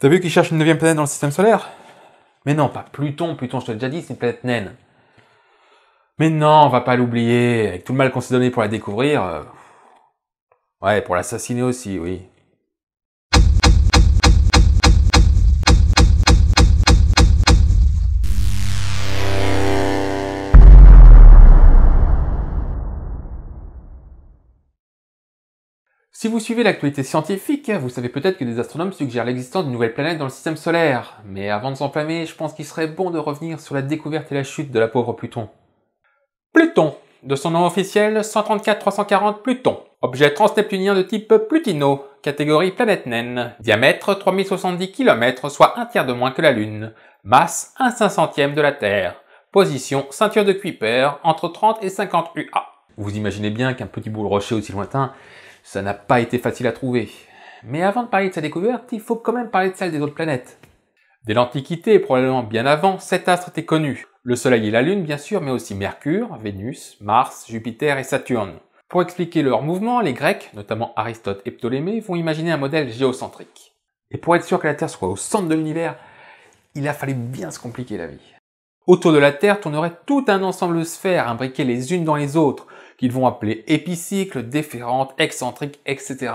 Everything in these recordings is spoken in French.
T'as vu qu'il cherchent une neuvième planète dans le système solaire Mais non, pas Pluton. Pluton, je te l'ai déjà dit, c'est une planète naine. Mais non, on va pas l'oublier. Avec tout le mal qu'on s'est donné pour la découvrir. Euh, ouais, pour l'assassiner aussi, oui. Si vous suivez l'actualité scientifique, vous savez peut-être que des astronomes suggèrent l'existence d'une nouvelle planète dans le système solaire. Mais avant de s'enflammer, je pense qu'il serait bon de revenir sur la découverte et la chute de la pauvre Pluton. Pluton, de son nom officiel 134-340 Pluton, objet transneptunien de type Plutino, catégorie planète naine, diamètre 3070 km, soit un tiers de moins que la Lune, masse 1 500 de la Terre, position ceinture de Kuiper entre 30 et 50 UA. Vous imaginez bien qu'un petit boule rocher aussi lointain ça n'a pas été facile à trouver. Mais avant de parler de sa découverte, il faut quand même parler de celle des autres planètes. Dès l'Antiquité, probablement bien avant, cet astre était connu. Le Soleil et la Lune, bien sûr, mais aussi Mercure, Vénus, Mars, Jupiter et Saturne. Pour expliquer leur mouvement, les Grecs, notamment Aristote et Ptolémée, vont imaginer un modèle géocentrique. Et pour être sûr que la Terre soit au centre de l'univers, il a fallu bien se compliquer la vie. Autour de la Terre tournerait tout un ensemble de sphères imbriquées les unes dans les autres, qu'ils vont appeler épicycle, déférente, excentrique, etc.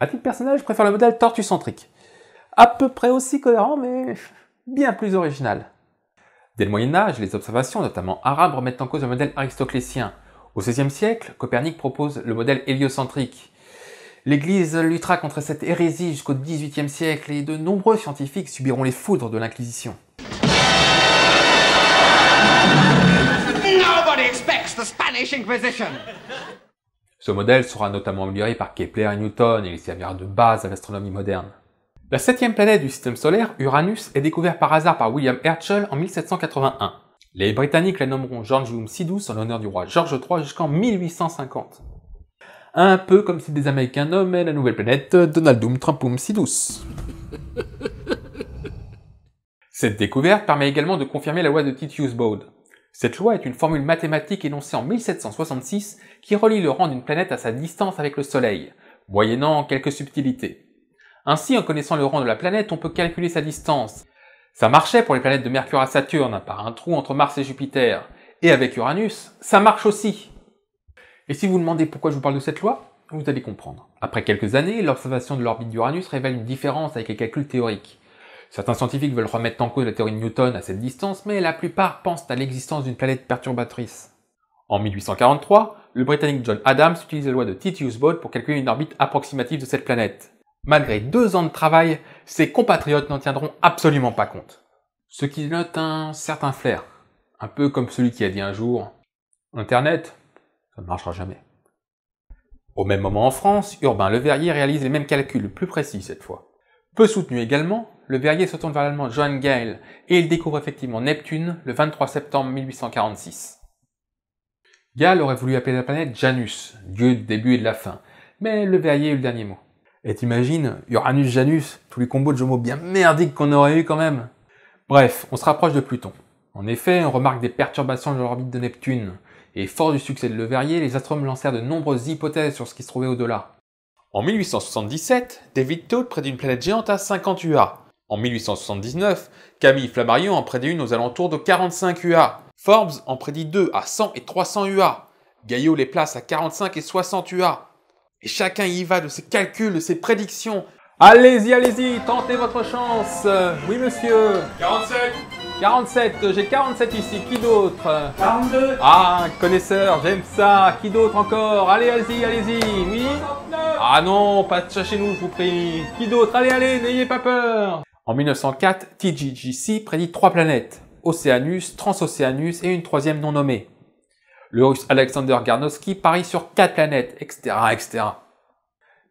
À titre personnage, je préfère le modèle centrique. À peu près aussi cohérent, mais bien plus original. Dès le Moyen Âge, les observations, notamment arabes, remettent en cause le modèle aristoclétien. Au XVIe siècle, Copernic propose le modèle héliocentrique. L'Église luttera contre cette hérésie jusqu'au XVIIIe siècle et de nombreux scientifiques subiront les foudres de l'Inquisition. the Ce modèle sera notamment amélioré par Kepler et Newton et il servira de base à l'astronomie moderne. La septième planète du système solaire, Uranus, est découverte par hasard par William Herschel en 1781. Les Britanniques la nommeront Georgium Sidus en l'honneur du roi George III jusqu'en 1850. Un peu comme si des Américains nommaient la nouvelle planète Donaldum Trumpum Sidus. Cette découverte permet également de confirmer la loi de Titius Bode. Cette loi est une formule mathématique énoncée en 1766 qui relie le rang d'une planète à sa distance avec le Soleil, moyennant quelques subtilités. Ainsi, en connaissant le rang de la planète, on peut calculer sa distance. Ça marchait pour les planètes de Mercure à Saturne, par un trou entre Mars et Jupiter. Et avec Uranus, ça marche aussi. Et si vous demandez pourquoi je vous parle de cette loi, vous allez comprendre. Après quelques années, l'observation de l'orbite d'Uranus révèle une différence avec les calculs théoriques. Certains scientifiques veulent remettre en cause la théorie de Newton à cette distance, mais la plupart pensent à l'existence d'une planète perturbatrice. En 1843, le Britannique John Adams utilise la loi de Titius-Bode pour calculer une orbite approximative de cette planète. Malgré deux ans de travail, ses compatriotes n'en tiendront absolument pas compte. Ce qui note un certain flair, un peu comme celui qui a dit un jour Internet, ça ne marchera jamais. Au même moment en France, Urbain Le Verrier réalise les mêmes calculs, plus précis cette fois. Peu soutenu également, le verrier se tourne vers l'allemand Johann Gael et il découvre effectivement Neptune le 23 septembre 1846. Gael aurait voulu appeler la planète Janus, dieu du début et de la fin, mais le verrier eut le dernier mot. Et t'imagines, Uranus-Janus, tous les combos de jeux bien merdiques qu'on aurait eu quand même Bref, on se rapproche de Pluton. En effet, on remarque des perturbations de l'orbite de Neptune, et fort du succès de Le Verrier, les astronomes lancèrent de nombreuses hypothèses sur ce qui se trouvait au-delà. En 1877, David Toad près d'une planète géante à 50 UA, en 1879, Camille Flammarion en prédit une aux alentours de 45 UA. Forbes en prédit deux à 100 et 300 UA. Gaillot les place à 45 et 60 UA. Et chacun y va de ses calculs, de ses prédictions. Allez-y, allez-y, tentez votre chance. Oui, monsieur. 47. 47, j'ai 47 ici, qui d'autre 42 Ah, connaisseur, j'aime ça, qui d'autre encore Allez, allez-y, allez-y, oui 69. Ah non, pas de chez nous, je vous prie. Qui d'autre Allez, allez, n'ayez pas peur en 1904, TGGC prédit trois planètes, Océanus, Transocéanus et une troisième non nommée. Le russe Alexander Garnovsky parie sur quatre planètes, etc., etc.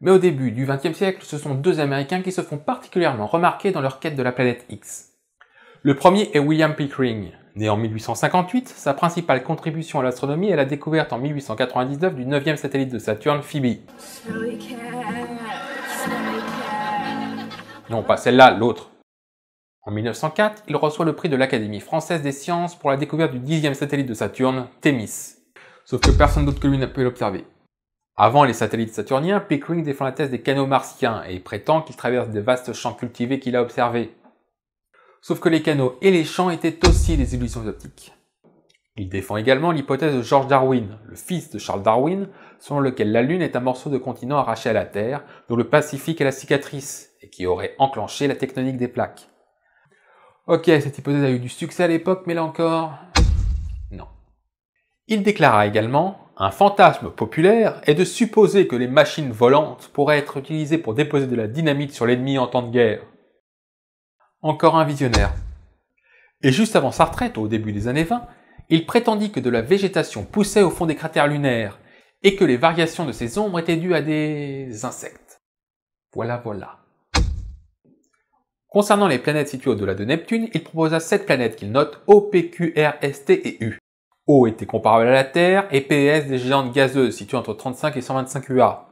Mais au début du XXe siècle, ce sont deux Américains qui se font particulièrement remarquer dans leur quête de la planète X. Le premier est William Pickering. Né en 1858, sa principale contribution à l'astronomie est la découverte en 1899 du neuvième satellite de Saturne, Phoebe. Non, pas celle-là, l'autre. En 1904, il reçoit le prix de l'Académie française des sciences pour la découverte du dixième satellite de Saturne, Thémis. Sauf que personne d'autre que lui n'a pu l'observer. Avant les satellites saturniens, Pickering défend la thèse des canaux martiens et prétend qu'il traverse des vastes champs cultivés qu'il a observés. Sauf que les canaux et les champs étaient aussi des illusions optiques. Il défend également l'hypothèse de George Darwin, le fils de Charles Darwin, selon lequel la Lune est un morceau de continent arraché à la Terre, dont le Pacifique est la cicatrice, et qui aurait enclenché la tectonique des plaques. Ok, cette hypothèse a eu du succès à l'époque, mais là encore, non. Il déclara également Un fantasme populaire est de supposer que les machines volantes pourraient être utilisées pour déposer de la dynamite sur l'ennemi en temps de guerre. Encore un visionnaire. Et juste avant sa retraite, au début des années 20, il prétendit que de la végétation poussait au fond des cratères lunaires et que les variations de ces ombres étaient dues à des insectes. Voilà, voilà. Concernant les planètes situées au-delà de Neptune, il proposa sept planètes qu'il note O, P, Q, R, S, T et U. O était comparable à la Terre et PS des géantes gazeuses situées entre 35 et 125 UA.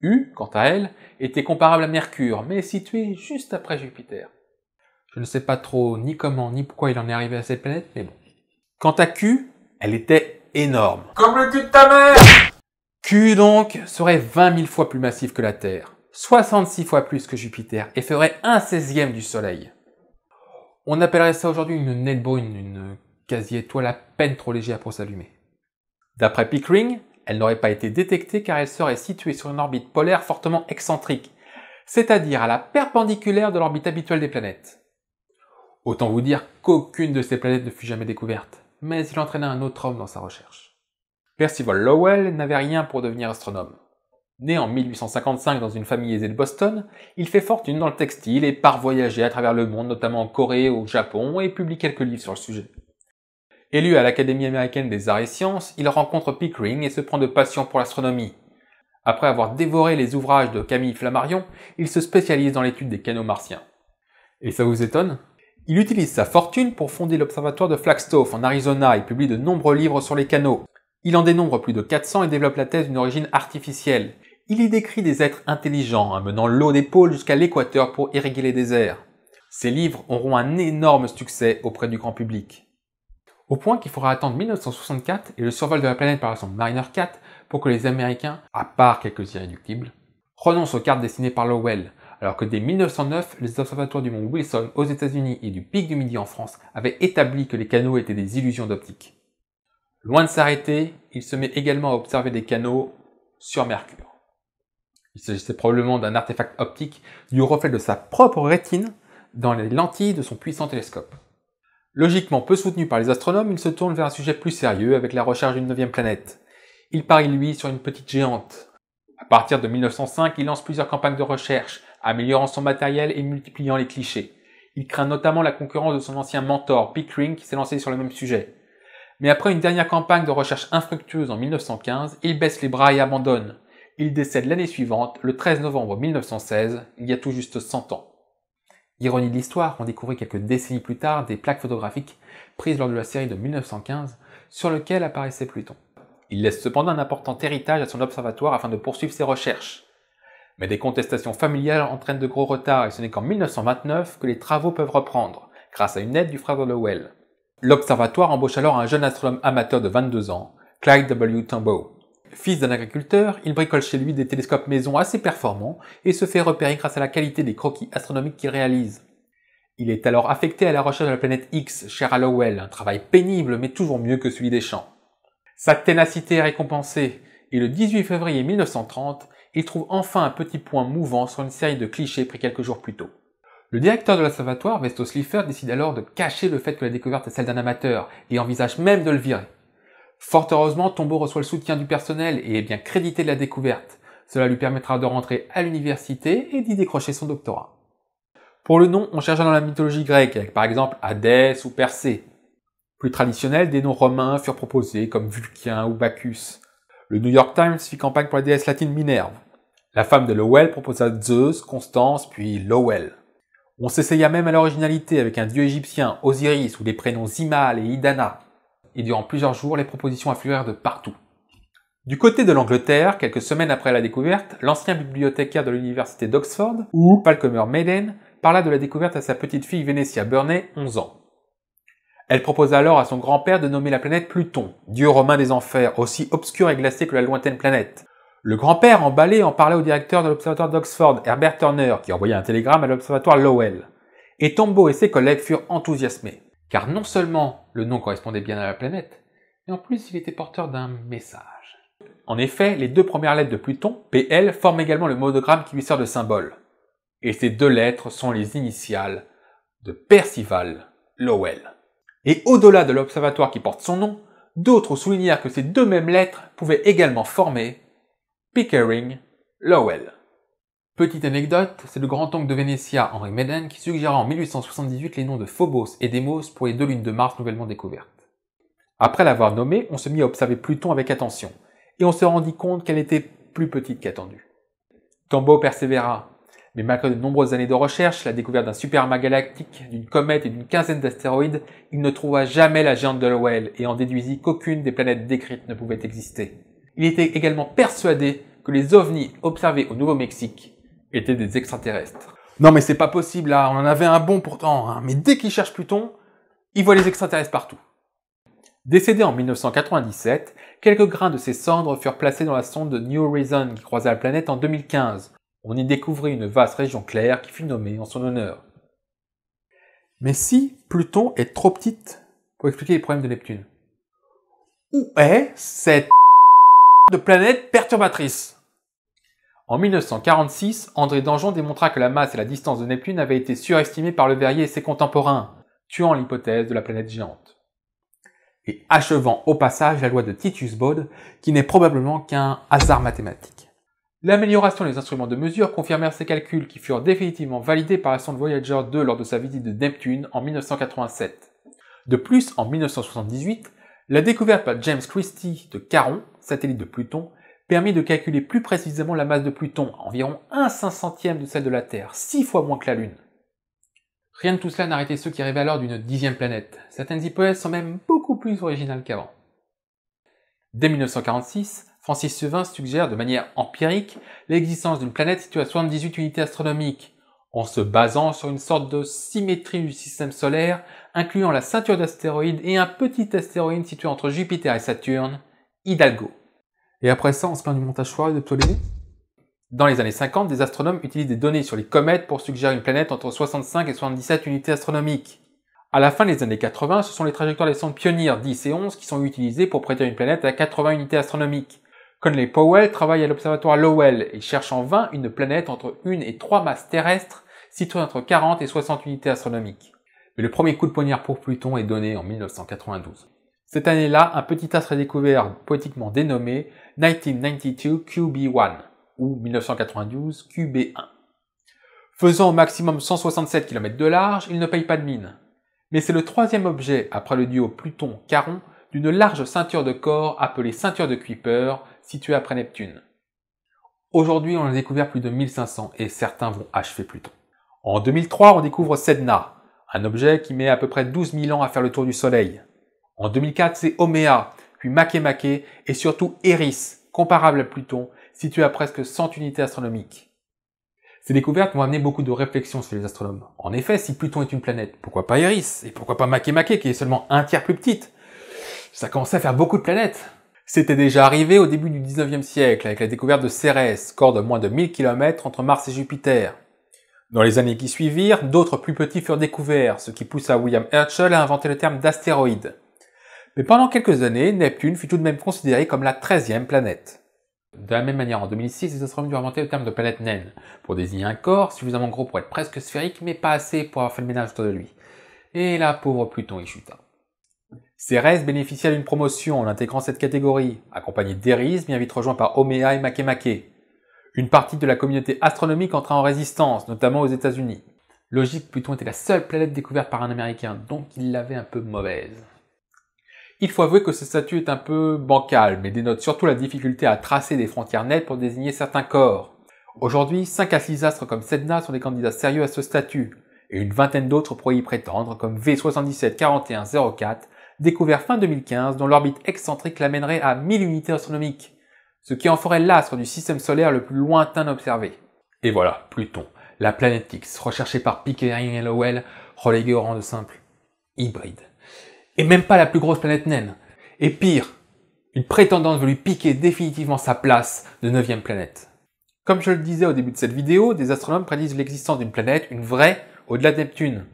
U, quant à elle, était comparable à Mercure, mais située juste après Jupiter. Je ne sais pas trop ni comment ni pourquoi il en est arrivé à cette planète, mais bon. Quant à Q, elle était énorme. Comme le cul de ta mère Q donc serait 20 000 fois plus massif que la Terre. 66 fois plus que Jupiter et ferait un 16e du Soleil. On appellerait ça aujourd'hui une Nelbone, une quasi-étoile à peine trop légère pour s'allumer. D'après Pickering, elle n'aurait pas été détectée car elle serait située sur une orbite polaire fortement excentrique, c'est-à-dire à la perpendiculaire de l'orbite habituelle des planètes. Autant vous dire qu'aucune de ces planètes ne fut jamais découverte, mais il entraîna un autre homme dans sa recherche. Percival Lowell n'avait rien pour devenir astronome. Né en 1855 dans une famille aisée de Boston, il fait fortune dans le textile et part voyager à travers le monde, notamment en Corée, au Japon, et publie quelques livres sur le sujet. Élu à l'Académie américaine des arts et sciences, il rencontre Pickering et se prend de passion pour l'astronomie. Après avoir dévoré les ouvrages de Camille Flammarion, il se spécialise dans l'étude des canaux martiens. Et ça vous étonne Il utilise sa fortune pour fonder l'observatoire de Flagstaff en Arizona et publie de nombreux livres sur les canaux. Il en dénombre plus de 400 et développe la thèse d'une origine artificielle. Il y décrit des êtres intelligents amenant hein, l'eau des pôles jusqu'à l'équateur pour irriguer les déserts. Ses livres auront un énorme succès auprès du grand public. Au point qu'il faudra attendre 1964 et le survol de la planète par son Mariner 4 pour que les Américains, à part quelques irréductibles, renoncent aux cartes dessinées par Lowell, alors que dès 1909, les observatoires du mont Wilson aux États-Unis et du pic du Midi en France avaient établi que les canaux étaient des illusions d'optique. Loin de s'arrêter, il se met également à observer des canaux sur Mercure. Il s'agissait probablement d'un artefact optique du reflet de sa propre rétine dans les lentilles de son puissant télescope. Logiquement peu soutenu par les astronomes, il se tourne vers un sujet plus sérieux avec la recherche d'une neuvième planète. Il parie, lui, sur une petite géante. À partir de 1905, il lance plusieurs campagnes de recherche, améliorant son matériel et multipliant les clichés. Il craint notamment la concurrence de son ancien mentor, Pickering, qui s'est lancé sur le même sujet. Mais après une dernière campagne de recherche infructueuse en 1915, il baisse les bras et abandonne. Il décède l'année suivante, le 13 novembre 1916, il y a tout juste 100 ans. Ironie de l'histoire, on découvrit quelques décennies plus tard des plaques photographiques prises lors de la série de 1915 sur lesquelles apparaissait Pluton. Il laisse cependant un important héritage à son observatoire afin de poursuivre ses recherches. Mais des contestations familiales entraînent de gros retards et ce n'est qu'en 1929 que les travaux peuvent reprendre, grâce à une aide du frère Lowell. L'observatoire embauche alors un jeune astronome amateur de 22 ans, Clyde W. Tombaugh. Fils d'un agriculteur, il bricole chez lui des télescopes maison assez performants et se fait repérer grâce à la qualité des croquis astronomiques qu'il réalise. Il est alors affecté à la recherche de la planète X, chère à Lowell, un travail pénible mais toujours mieux que celui des champs. Sa ténacité est récompensée, et le 18 février 1930, il trouve enfin un petit point mouvant sur une série de clichés pris quelques jours plus tôt. Le directeur de l'observatoire, Vesto Slipher, décide alors de cacher le fait que la découverte est celle d'un amateur, et envisage même de le virer. Fort heureusement, Tombeau reçoit le soutien du personnel et est bien crédité de la découverte. Cela lui permettra de rentrer à l'université et d'y décrocher son doctorat. Pour le nom, on cherche dans la mythologie grecque, avec par exemple Hadès ou Persée. Plus traditionnels, des noms romains furent proposés, comme Vulcain ou Bacchus. Le New York Times fit campagne pour la déesse latine Minerve. La femme de Lowell proposa Zeus, Constance, puis Lowell. On s'essaya même à l'originalité avec un dieu égyptien, Osiris, ou des prénoms Zimal et Idana et durant plusieurs jours, les propositions affluèrent de partout. Du côté de l'Angleterre, quelques semaines après la découverte, l'ancien bibliothécaire de l'université d'Oxford, ou Palcomer Maiden, parla de la découverte à sa petite fille Venetia Burney, 11 ans. Elle proposa alors à son grand-père de nommer la planète Pluton, dieu romain des enfers, aussi obscur et glacé que la lointaine planète. Le grand-père, emballé, en parlait au directeur de l'observatoire d'Oxford, Herbert Turner, qui envoyait un télégramme à l'observatoire Lowell. Et Tombeau et ses collègues furent enthousiasmés car non seulement le nom correspondait bien à la planète, mais en plus il était porteur d'un message. En effet, les deux premières lettres de Pluton, PL, forment également le monogramme qui lui sert de symbole. Et ces deux lettres sont les initiales de Percival Lowell. Et au-delà de l'observatoire qui porte son nom, d'autres soulignèrent que ces deux mêmes lettres pouvaient également former Pickering Lowell. Petite anecdote, c'est le grand-oncle de Venetia, Henri Meden, qui suggéra en 1878 les noms de Phobos et Demos pour les deux lunes de Mars nouvellement découvertes. Après l'avoir nommée, on se mit à observer Pluton avec attention, et on se rendit compte qu'elle était plus petite qu'attendue. Tambo persévéra, mais malgré de nombreuses années de recherche, la découverte d'un superma galactique, d'une comète et d'une quinzaine d'astéroïdes, il ne trouva jamais la géante de Lowell et en déduisit qu'aucune des planètes décrites ne pouvait exister. Il était également persuadé que les ovnis observés au Nouveau-Mexique étaient des extraterrestres. Non mais c'est pas possible là, on en avait un bon pourtant, hein. mais dès qu'il cherche Pluton, il voit les extraterrestres partout. Décédé en 1997, quelques grains de ses cendres furent placés dans la sonde New Horizon qui croisait la planète en 2015. On y découvrit une vaste région claire qui fut nommée en son honneur. Mais si Pluton est trop petite pour expliquer les problèmes de Neptune, où est cette de planète perturbatrice en 1946, André Dangeon démontra que la masse et la distance de Neptune avaient été surestimées par le Verrier et ses contemporains, tuant l'hypothèse de la planète géante. Et achevant au passage la loi de Titus Bode, qui n'est probablement qu'un hasard mathématique. L'amélioration des instruments de mesure confirmèrent ces calculs qui furent définitivement validés par la sonde Voyager 2 lors de sa visite de Neptune en 1987. De plus, en 1978, la découverte par James Christie de Caron, satellite de Pluton, Permis de calculer plus précisément la masse de Pluton, environ 1 centième de celle de la Terre, 6 fois moins que la Lune. Rien de tout cela n'arrêtait ceux qui rêvaient alors d'une dixième planète. Certaines hypothèses sont même beaucoup plus originales qu'avant. Dès 1946, Francis Sevin suggère de manière empirique l'existence d'une planète située à 78 unités astronomiques, en se basant sur une sorte de symétrie du système solaire, incluant la ceinture d'astéroïdes et un petit astéroïde situé entre Jupiter et Saturne, Hidalgo. Et après ça, on se plaint du montage foiré de Ptolémée Dans les années 50, des astronomes utilisent des données sur les comètes pour suggérer une planète entre 65 et 77 unités astronomiques. À la fin des années 80, ce sont les trajectoires des sondes Pioneer 10 et 11 qui sont utilisées pour prédire une planète à 80 unités astronomiques. Conley Powell travaille à l'observatoire Lowell et cherche en vain une planète entre 1 et 3 masses terrestres situées entre 40 et 60 unités astronomiques. Mais le premier coup de poignard pour Pluton est donné en 1992. Cette année-là, un petit astre est découvert poétiquement dénommé 1992 QB1 ou 1992 QB1. Faisant au maximum 167 km de large, il ne paye pas de mine. Mais c'est le troisième objet, après le duo Pluton-Caron, d'une large ceinture de corps appelée ceinture de Kuiper, située après Neptune. Aujourd'hui, on a découvert plus de 1500 et certains vont achever Pluton. En 2003, on découvre Sedna, un objet qui met à peu près 12 000 ans à faire le tour du Soleil. En 2004, c'est Omea, puis Makemake et surtout Eris, comparable à Pluton, situé à presque 100 unités astronomiques. Ces découvertes ont amené beaucoup de réflexions chez les astronomes. En effet, si Pluton est une planète, pourquoi pas Eris Et pourquoi pas Makemake qui est seulement un tiers plus petite Ça commençait à faire beaucoup de planètes. C'était déjà arrivé au début du 19e siècle avec la découverte de Cérès, corps de moins de 1000 km entre Mars et Jupiter. Dans les années qui suivirent, d'autres plus petits furent découverts, ce qui poussa William Herschel à inventer le terme d'astéroïde. Mais pendant quelques années, Neptune fut tout de même considérée comme la 13e planète. De la même manière, en 2006, les astronomes durent inventer le terme de planète naine, pour désigner un corps suffisamment gros pour être presque sphérique, mais pas assez pour avoir fait le ménage autour de lui. Et là, pauvre Pluton y chuta. Cérès bénéficia d'une promotion en intégrant cette catégorie, accompagnée d'Eris, bien vite rejoint par Omea et Makemake. Une partie de la communauté astronomique entra en résistance, notamment aux États-Unis. Logique, Pluton était la seule planète découverte par un Américain, donc il l'avait un peu mauvaise. Il faut avouer que ce statut est un peu bancal, mais dénote surtout la difficulté à tracer des frontières nettes pour désigner certains corps. Aujourd'hui, 5 à 6 astres comme Sedna sont des candidats sérieux à ce statut, et une vingtaine d'autres pourraient y prétendre, comme V774104, découvert fin 2015, dont l'orbite excentrique l'amènerait à 1000 unités astronomiques, ce qui en ferait l'astre du système solaire le plus lointain observé. Et voilà, Pluton, la planète X, recherchée par Pickering et Lowell, reléguée au rang de simple hybride. Et même pas la plus grosse planète naine. Et pire, une prétendante veut lui piquer définitivement sa place de neuvième planète. Comme je le disais au début de cette vidéo, des astronomes prédisent l'existence d'une planète, une vraie, au-delà de Neptune.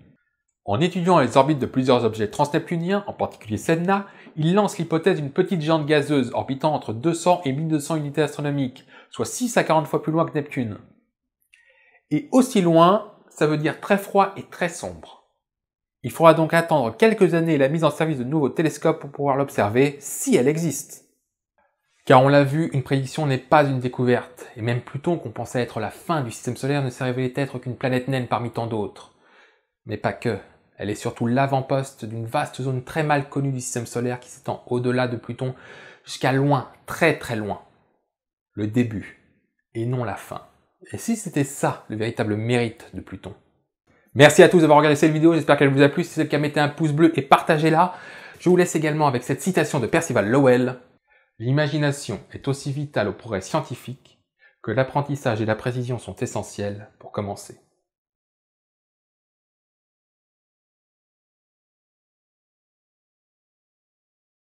En étudiant les orbites de plusieurs objets transneptuniens, en particulier Sedna, ils lancent l'hypothèse d'une petite géante gazeuse orbitant entre 200 et 1200 unités astronomiques, soit 6 à 40 fois plus loin que Neptune. Et aussi loin, ça veut dire très froid et très sombre. Il faudra donc attendre quelques années la mise en service de nouveaux télescopes pour pouvoir l'observer, si elle existe. Car on l'a vu, une prédiction n'est pas une découverte, et même Pluton, qu'on pensait être la fin du système solaire, ne s'est révélé être qu'une planète naine parmi tant d'autres. Mais pas que. Elle est surtout l'avant-poste d'une vaste zone très mal connue du système solaire qui s'étend au-delà de Pluton jusqu'à loin, très très loin. Le début, et non la fin. Et si c'était ça le véritable mérite de Pluton Merci à tous d'avoir regardé cette vidéo, j'espère qu'elle vous a plu. Si c'est le cas, mettez un pouce bleu et partagez-la. Je vous laisse également avec cette citation de Percival Lowell. L'imagination est aussi vitale au progrès scientifique que l'apprentissage et la précision sont essentiels pour commencer.